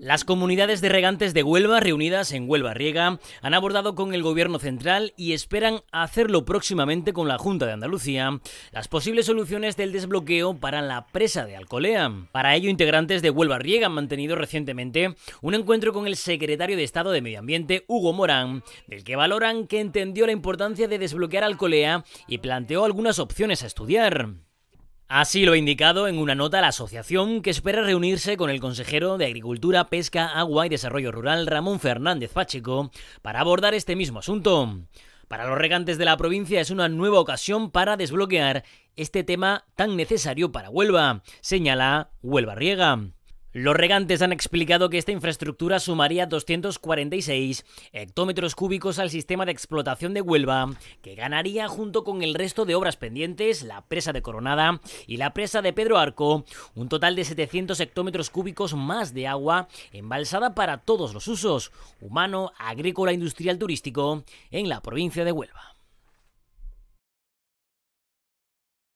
Las comunidades de regantes de Huelva, reunidas en Huelva Riega, han abordado con el Gobierno central y esperan hacerlo próximamente con la Junta de Andalucía las posibles soluciones del desbloqueo para la presa de Alcolea. Para ello, integrantes de Huelva Riega han mantenido recientemente un encuentro con el secretario de Estado de Medio Ambiente, Hugo Morán, del que valoran que entendió la importancia de desbloquear Alcolea y planteó algunas opciones a estudiar. Así lo ha indicado en una nota la asociación que espera reunirse con el consejero de Agricultura, Pesca, Agua y Desarrollo Rural Ramón Fernández Pacheco para abordar este mismo asunto. Para los regantes de la provincia es una nueva ocasión para desbloquear este tema tan necesario para Huelva, señala Huelva Riega. Los regantes han explicado que esta infraestructura sumaría 246 hectómetros cúbicos al sistema de explotación de Huelva, que ganaría junto con el resto de obras pendientes, la presa de Coronada y la presa de Pedro Arco, un total de 700 hectómetros cúbicos más de agua embalsada para todos los usos, humano, agrícola, industrial, turístico, en la provincia de Huelva.